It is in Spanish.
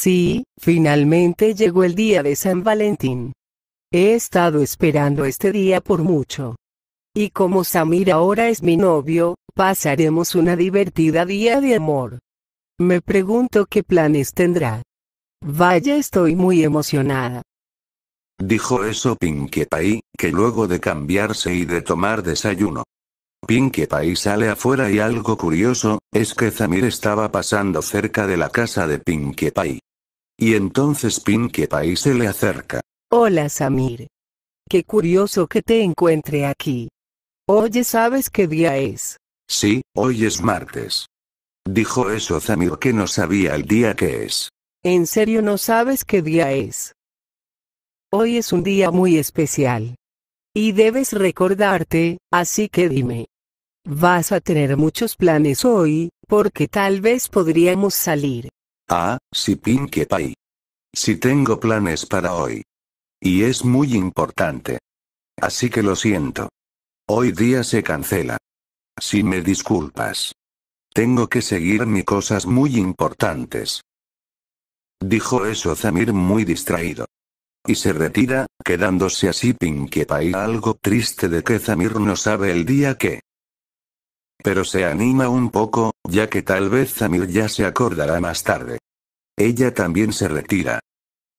Sí, finalmente llegó el día de San Valentín. He estado esperando este día por mucho. Y como Samir ahora es mi novio, pasaremos una divertida día de amor. Me pregunto qué planes tendrá. Vaya, estoy muy emocionada. Dijo eso Pinkie Pie, que luego de cambiarse y de tomar desayuno. Pinkie Pie sale afuera y algo curioso, es que Samir estaba pasando cerca de la casa de Pinkie Pie. Y entonces Pinkie Pie se le acerca. Hola Samir. Qué curioso que te encuentre aquí. Oye, ¿sabes qué día es? Sí, hoy es martes. Dijo eso Samir que no sabía el día que es. ¿En serio no sabes qué día es? Hoy es un día muy especial. Y debes recordarte, así que dime. Vas a tener muchos planes hoy, porque tal vez podríamos salir. Ah, si Pinkie Si tengo planes para hoy. Y es muy importante. Así que lo siento. Hoy día se cancela. Si me disculpas. Tengo que seguir mis cosas muy importantes. Dijo eso Zamir muy distraído. Y se retira, quedándose así Pinkie Pie algo triste de que Zamir no sabe el día que pero se anima un poco, ya que tal vez Samir ya se acordará más tarde. Ella también se retira,